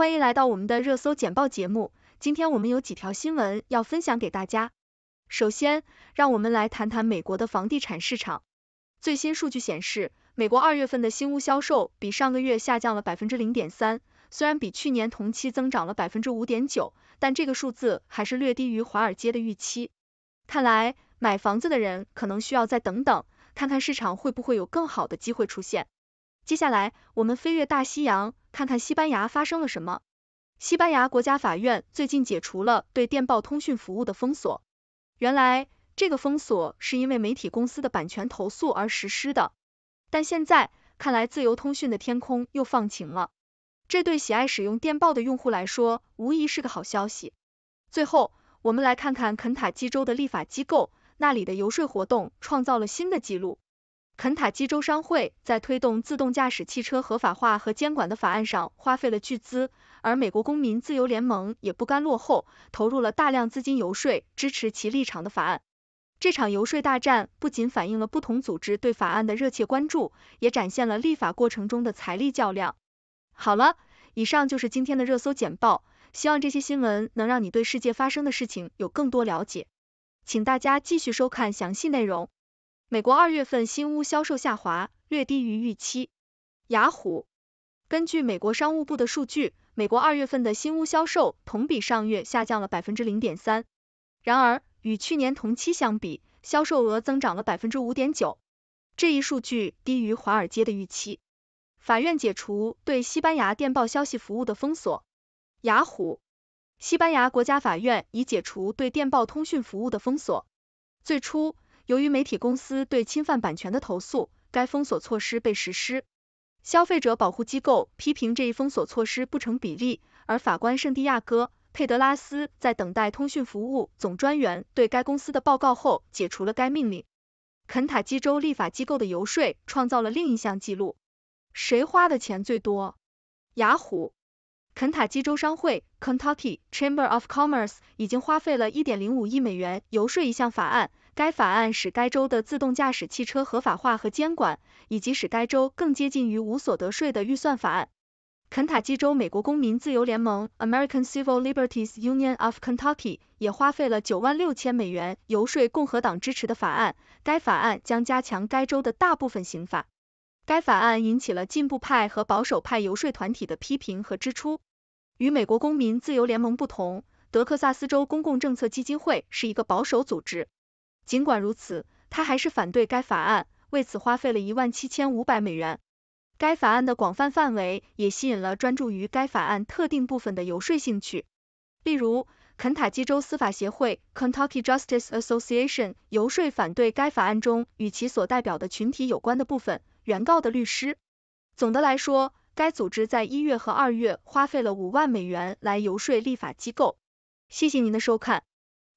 欢迎来到我们的热搜简报节目，今天我们有几条新闻要分享给大家。首先，让我们来谈谈美国的房地产市场。最新数据显示，美国二月份的新屋销售比上个月下降了百分之零点三，虽然比去年同期增长了百分之五点九，但这个数字还是略低于华尔街的预期。看来，买房子的人可能需要再等等，看看市场会不会有更好的机会出现。接下来，我们飞越大西洋。看看西班牙发生了什么。西班牙国家法院最近解除了对电报通讯服务的封锁。原来，这个封锁是因为媒体公司的版权投诉而实施的。但现在看来，自由通讯的天空又放晴了。这对喜爱使用电报的用户来说，无疑是个好消息。最后，我们来看看肯塔基州的立法机构，那里的游说活动创造了新的记录。肯塔基州商会在推动自动驾驶汽车合法化和监管的法案上花费了巨资，而美国公民自由联盟也不甘落后，投入了大量资金游说支持其立场的法案。这场游说大战不仅反映了不同组织对法案的热切关注，也展现了立法过程中的财力较量。好了，以上就是今天的热搜简报，希望这些新闻能让你对世界发生的事情有更多了解。请大家继续收看详细内容。美国二月份新屋销售下滑，略低于预期。雅虎根据美国商务部的数据，美国二月份的新屋销售同比上月下降了百分之零点三，然而与去年同期相比，销售额增长了百分之五点九。这一数据低于华尔街的预期。法院解除对西班牙电报消息服务的封锁。雅虎，西班牙国家法院已解除对电报通讯服务的封锁。最初。由于媒体公司对侵犯版权的投诉，该封锁措施被实施。消费者保护机构批评这一封锁措施不成比例，而法官圣地亚哥·佩德拉斯在等待通讯服务总专员对该公司的报告后解除了该命令。肯塔基州立法机构的游说创造了另一项记录：谁花的钱最多？雅虎、肯塔基州商会 （Kentucky Chamber of Commerce） 已经花费了一点零五亿美元游说一项法案。该法案使该州的自动驾驶汽车合法化和监管，以及使该州更接近于无所得税的预算法案。肯塔基州美国公民自由联盟 （American Civil Liberties Union of Kentucky） 也花费了九万六千美元游说共和党支持的法案。该法案将加强该州的大部分刑法。该法案引起了进步派和保守派游说团体的批评和支出。与美国公民自由联盟不同，德克萨斯州公共政策基金会是一个保守组织。尽管如此，他还是反对该法案，为此花费了一万七千五百美元。该法案的广泛范围也吸引了专注于该法案特定部分的游说兴趣，例如肯塔基州司法协会 （Kentucky Justice Association） 游说反对该法案中与其所代表的群体有关的部分。原告的律师。总的来说，该组织在一月和二月花费了五万美元来游说立法机构。谢谢您的收看。